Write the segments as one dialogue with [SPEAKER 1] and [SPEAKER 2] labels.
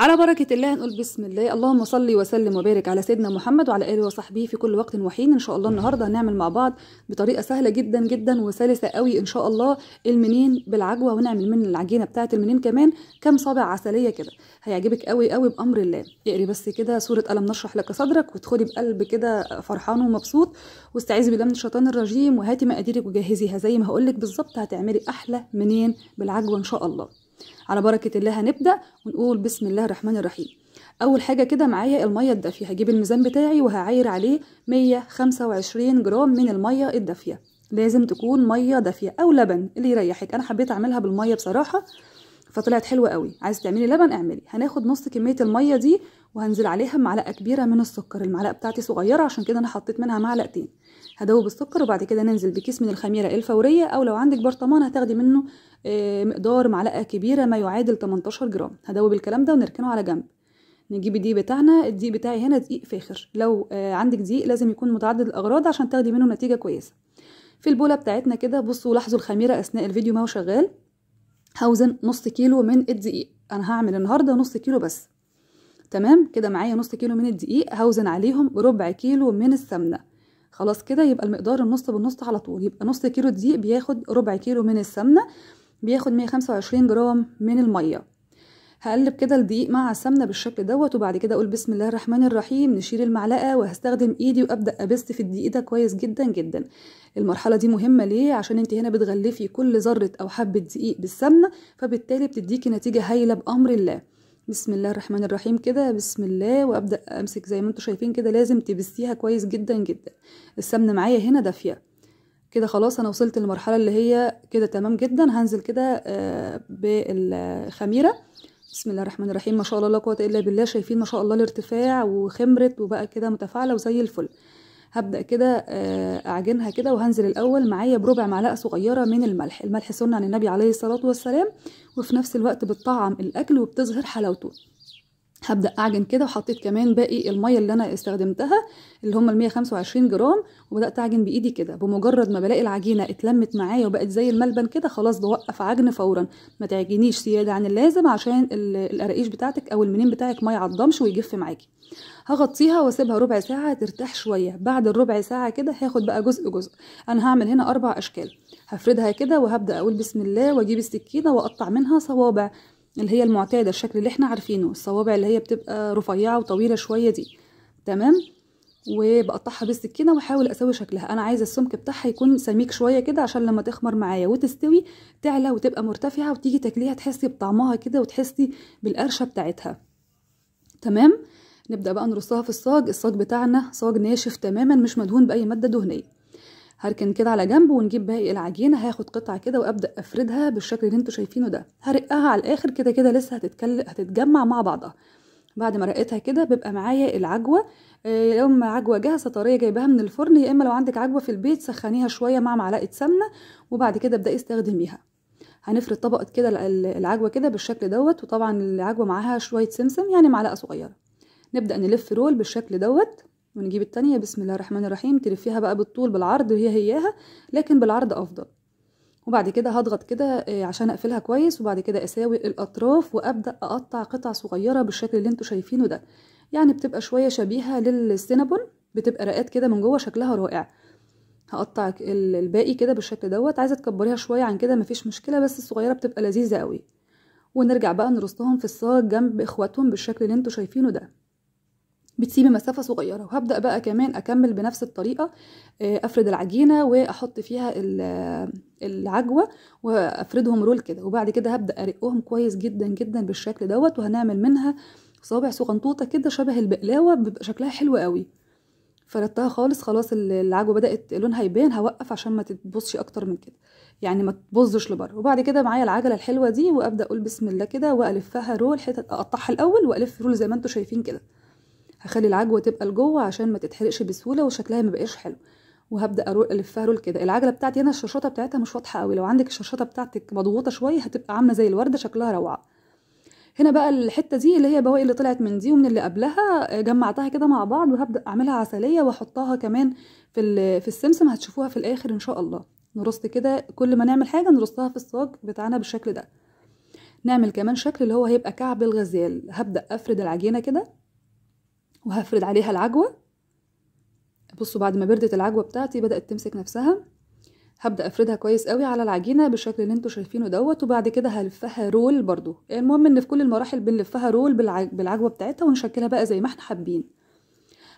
[SPEAKER 1] على بركة الله هنقول بسم الله اللهم صل وسلم وبارك على سيدنا محمد وعلى آله وصحبه في كل وقت وحين إن شاء الله النهاردة هنعمل مع بعض بطريقة سهلة جدا جدا وسلسة قوي إن شاء الله المنين بالعجوة ونعمل من العجينة بتاعة المنين كمان كم صابع عسلية كده هيعجبك قوي قوي بأمر الله اقري بس كده سورة ألم نشرح لك صدرك وادخلي بقلب كده فرحان ومبسوط واستعيذي بالله من الشيطان الرجيم وهاتي مقاديرك وجهزيها زي ما هقولك بالظبط هتعملي أحلى منين بالعجوة إن شاء الله على بركة الله هنبدأ ونقول بسم الله الرحمن الرحيم أول حاجة كده معايا المية الدافية هجيب الميزان بتاعي وهعاير عليه 125 جرام من المية الدافية لازم تكون مية دافية أو لبن اللي يريحك أنا حبيت أعملها بالمية بصراحة فطلعت حلوه قوي عايز تعملي لبن اعملي هناخد نص كميه الميه دي وهنزل عليها بمعلقه كبيره من السكر المعلقه بتاعتي صغيره عشان كده انا حطيت منها معلقتين هدوب السكر وبعد كده ننزل بكيس من الخميره الفوريه او لو عندك برطمان هتاخدي منه آه، مقدار معلقه كبيره ما يعادل 18 جرام هدوب الكلام ده ونركنه على جنب نجيب الدقيق بتاعنا الدقيق بتاعي هنا دقيق فاخر لو آه، عندك دقيق لازم يكون متعدد الاغراض عشان تاخدي منه نتيجه كويسه في البوله بتاعتنا كده بصوا لاحظوا الخميره اثناء الفيديو ما هو شغال هوزن نص كيلو من الدقيق انا هعمل النهارده نص كيلو بس تمام كده معايا نص كيلو من الدقيق هوزن عليهم بربع كيلو من السمنه خلاص كده يبقى المقدار النص بالنص على طول يبقى نص كيلو دقيق بياخد ربع كيلو من السمنه بياخد 125 جرام من الميه هقلب كده الدقيق مع السمنه بالشكل دوت وبعد كده اقول بسم الله الرحمن الرحيم نشيل المعلقه وهستخدم ايدي وابدا ابست في الدقيق ده كويس جدا جدا المرحله دي مهمه ليه عشان انت هنا بتغلفي كل ذره او حبه دقيق بالسمنه فبالتالي بتديكي نتيجه هايله بامر الله بسم الله الرحمن الرحيم كده بسم الله وابدا امسك زي ما انتم شايفين كده لازم تبستيها كويس جدا جدا السمنه معايا هنا دافيه كده خلاص انا وصلت للمرحله اللي هي كده تمام جدا هنزل كده آه، بالخميره بسم الله الرحمن الرحيم ما شاء الله لا قوه الا بالله شايفين ما شاء الله الارتفاع وخمرت وبقى كده متفاعله وزي الفل هبدا كده آه، اعجنها كده وهنزل الاول معايا بربع معلقه صغيره من الملح الملح سنه عن النبي عليه الصلاه والسلام وفي نفس الوقت بتطعم الاكل وبتظهر حلاوته هبدا اعجن كده وحطيت كمان باقي الميه اللي انا استخدمتها اللي هم ال 125 جرام وبدات اعجن بايدي كده بمجرد ما بلاقي العجينه اتلمت معايا وبقت زي الملبن كده خلاص بوقف عجن فورا ما تعجنيش زياده عن اللازم عشان القراقيش بتاعتك او المنين بتاعك ما يعضمش ويجف معاكي هغطيها واسيبها ربع ساعه ترتاح شويه بعد الربع ساعه كده هاخد بقى جزء جزء انا هعمل هنا اربع اشكال هفردها كده وهبدا اقول بسم الله واجيب السكينه واقطع منها صوابع اللي هي المعتاده الشكل اللي احنا عارفينه الصوابع اللي هي بتبقى رفيعه وطويله شويه دي تمام وبقطعها بالسكينه واحاول اسوي شكلها انا عايزه السمك بتاعها يكون سميك شويه كده عشان لما تخمر معايا وتستوي تعلى وتبقى مرتفعه وتيجي تاكليها تحسي بطعمها كده وتحسي بالقرشه بتاعتها تمام نبدا بقى نرصها في الصاج الصاج بتاعنا صاج ناشف تماما مش مدهون باي ماده دهنيه هركن كده على جنب ونجيب باقي العجينه هاخد قطعه كده وابدا افردها بالشكل اللي انتوا شايفينه ده هرقها على الاخر كده كده لسه هتتكل... هتتجمع مع بعضها بعد ما رقيتها كده بيبقى معايا العجوه يا آه، اما عجوه جاهزه طريه جايباها من الفرن يا اما لو عندك عجوه في البيت سخنيها شويه مع معلقه سمنه وبعد كده ابداي استخدميها هنفرد طبقه كده العجوه كده بالشكل دوت وطبعا العجوه معاها شويه سمسم يعني معلقه صغيره نبدا نلف رول بالشكل دوت ونجيب التانية بسم الله الرحمن الرحيم تلفيها بقى بالطول بالعرض هي هياها لكن بالعرض أفضل وبعد كده هضغط كده آه، عشان اقفلها كويس وبعد كده اساوي الاطراف وابدا اقطع قطع صغيره بالشكل اللي انتوا شايفينه ده يعني بتبقى شويه شبيهه للسينابون بتبقى رقات كده من جوه شكلها رائع هقطع الباقي كده بالشكل دوت عايزه تكبريها شويه عن كده مفيش مشكله بس الصغيره بتبقى لذيذه قوي ونرجع بقى نرصهم في الصاج جنب اخواتهم بالشكل اللي انتوا شايفينه ده بتسيب مسافة صغيرة وهبدأ بقى كمان أكمل بنفس الطريقة آه، أفرد العجينة وأحط فيها آه، العجوة وأفردهم رول كده وبعد كده هبدأ أرقهم كويس جدا جدا بالشكل دوت وهنعمل منها صابع صغنطوطة كده شبه البقلاوة بيبقى شكلها حلو قوي فردتها خالص خلاص العجوه بدات لونها يبان هوقف عشان ما تبصش اكتر من كده يعني ما تبصش لبره وبعد كده معايا العجله الحلوه دي وابدا اقول بسم الله كده والفها رول حتت اقطعها الاول والف رول زي ما انتوا شايفين كده هخلي العجوه تبقى لجوه عشان ما تتحرقش بسهوله وشكلها ما بقاش حلو وهبدا ارول الفها رول كده العجله بتاعتي انا الشرشطه بتاعتها مش واضحه قوي لو عندك الشرشطه بتاعتك مضغوطه شويه هتبقى عامله زي الورده شكلها روعه هنا بقى الحته دي اللي هي بواقي اللي طلعت من دي ومن اللي قبلها جمعتها كده مع بعض وهبدا اعملها عسليه واحطها كمان في في السمسم هتشوفوها في الاخر ان شاء الله نرص كده كل ما نعمل حاجه نرصها في الصاج بتاعنا بالشكل ده نعمل كمان شكل اللي هو هيبقى كعب الغزال هبدا افرد العجينه كده وهفرد عليها العجوة بصوا بعد ما بردت العجوة بتاعتي بدأت تمسك نفسها هبدأ أفردها كويس قوي على العجينة بالشكل اللي انتوا شايفينه دوت وبعد كده هلفها رول برضو المهم ان في كل المراحل بنلفها رول بالعجوة بتاعتها ونشكلها بقى زي ما احنا حابين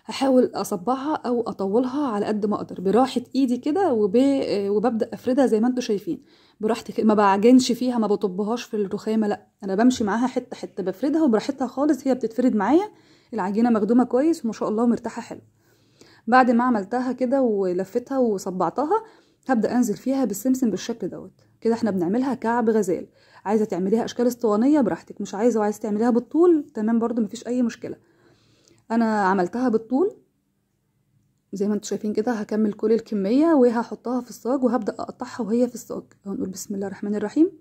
[SPEAKER 1] هحاول أصبعها أو أطولها على قد ما أقدر براحة إيدي كده وب... وببدأ أفردها زي ما انتوا شايفين براحتي ما بعجنش فيها ما بطبهاش في الرخامة لأ أنا بمشي معاها حتة حتة بفردها وبراحتها خالص هي بتتفرد معايا العجينه مخدومه كويس وما شاء الله مرتاحه حلو بعد ما عملتها كده ولفتها وصبعتها هبدا انزل فيها بالسمسم بالشكل دوت كده احنا بنعملها كعب غزال عايزه تعمليها اشكال اسطوانيه براحتك مش عايزه وعايزه تعمليها بالطول تمام برده مفيش اي مشكله انا عملتها بالطول زي ما انتم شايفين كده هكمل كل الكميه وهحطها في الصاج وهبدا اقطعها وهي في الصاج هنقول بسم الله الرحمن الرحيم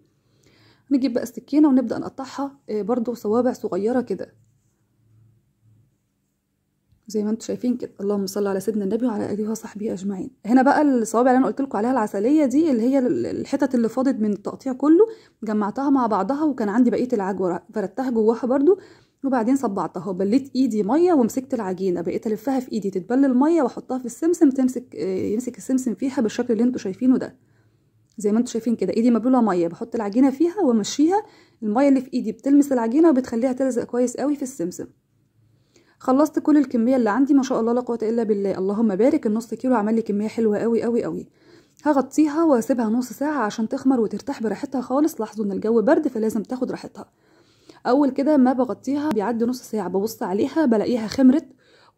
[SPEAKER 1] نجيب بقى السكينه ونبدا نقطعها آه، برده صوابع صغيره كده زي ما انتم شايفين كده اللهم صل على سيدنا النبي وعلى اله وصحبه اجمعين هنا بقى الصوابع اللي انا قلت لكم عليها العسليه دي اللي هي الحتت اللي فاضت من التقطيع كله جمعتها مع بعضها وكان عندي بقيه العجوه فردتها جواها برده وبعدين صبعتها وبليت ايدي ميه ومسكت العجينه بقيت الفها في ايدي تتبل الميه واحطها في السمسم تمسك آه، يمسك السمسم فيها بالشكل اللي انتم شايفينه ده زي ما انتم شايفين كده ايدي مبلوله ميه بحط العجينه فيها وامشيها الميه اللي في ايدي بتلمس العجينه وبتخليها تلزق كويس قوي في السمسم خلصت كل الكميه اللي عندي ما شاء الله لا قوه الا بالله اللهم بارك النص كيلو عمل لي كميه حلوه قوي قوي قوي هغطيها واسيبها نص ساعه عشان تخمر وترتاح براحتها خالص لاحظوا ان الجو برد فلازم تاخد راحتها اول كده ما بغطيها بيعدي نص ساعه ببص عليها بلاقيها خمرت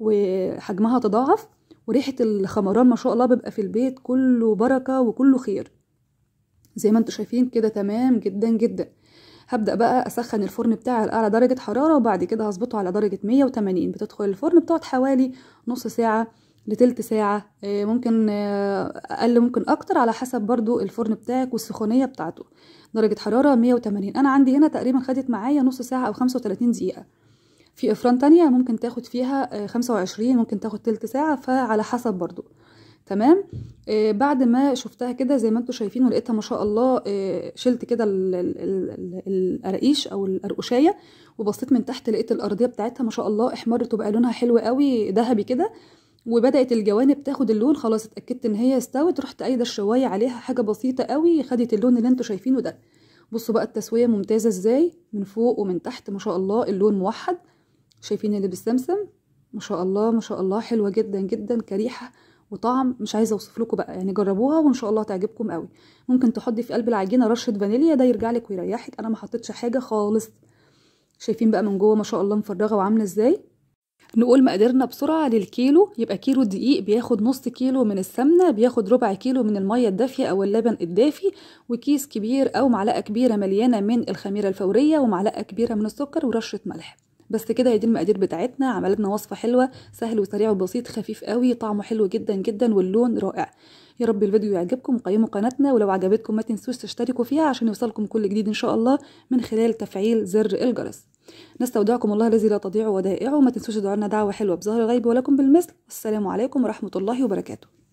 [SPEAKER 1] وحجمها تضاعف وريحه الخمران ما شاء الله بيبقى في البيت كله بركه وكله خير زي ما انتم شايفين كده تمام جدا جدا هبدأ بقى أسخن الفرن بتاعي على درجة حرارة وبعد كده هظبطه على درجة 180 بتدخل الفرن بتقعد حوالي نص ساعة لتلت ساعة آه، ممكن آه، أقل ممكن أكتر على حسب برضو الفرن بتاعك والسخونية بتاعته درجة حرارة 180 أنا عندي هنا تقريبا خدت معايا نص ساعة أو 35 دقيقة في أفران تانية ممكن تاخد فيها 25 آه، ممكن تاخد تلت ساعة فعلى حسب برضو تمام آه بعد ما شفتها كده زي ما انتم شايفين ولقيتها ما شاء الله آه شلت كده القراقيش او القرقشايه وبصيت من تحت لقيت الارضيه بتاعتها ما شاء الله احمرت وبقى لونها حلو قوي ذهبي كده وبدات الجوانب تاخد اللون خلاص اتاكدت ان هي استوت رحت قايده الشوايه عليها حاجه بسيطه قوي خدت اللون اللي انتم شايفينه ده بصوا بقى التسويه ممتازه ازاي من فوق ومن تحت ما شاء الله اللون موحد شايفين اللي بالسمسم ما شاء الله ما شاء الله حلوه جدا جدا كريحه وطعم مش عايزه اوصف لكم بقى يعني جربوها وان شاء الله تعجبكم قوي ممكن تحطي في قلب العجينه رشه فانيليا ده يرجع لك ويريحك انا ما حطيتش حاجه خالص شايفين بقى من جوه ما شاء الله مفرغه وعامله ازاي نقول مقاديرنا بسرعة للكيلو يبقى كيلو الدقيق بياخد نص كيلو من السمنة بياخد ربع كيلو من المية الدافية أو اللبن الدافي وكيس كبير أو معلقة كبيرة مليانة من الخميرة الفورية ومعلقة كبيرة من السكر ورشة ملح بس كده هي دي المقادير بتاعتنا عملنا وصفه حلوه سهل وسريع وبسيط خفيف قوي طعمه حلو جدا جدا واللون رائع يا رب الفيديو يعجبكم قيموا قناتنا ولو عجبتكم ما تنسوش تشتركوا فيها عشان يوصلكم كل جديد ان شاء الله من خلال تفعيل زر الجرس نستودعكم الله الذي لا تضيع ودائعه وما تنسوش تدعوا لنا دعوه حلوه بظهر غيب ولكم بالمثل والسلام عليكم ورحمه الله وبركاته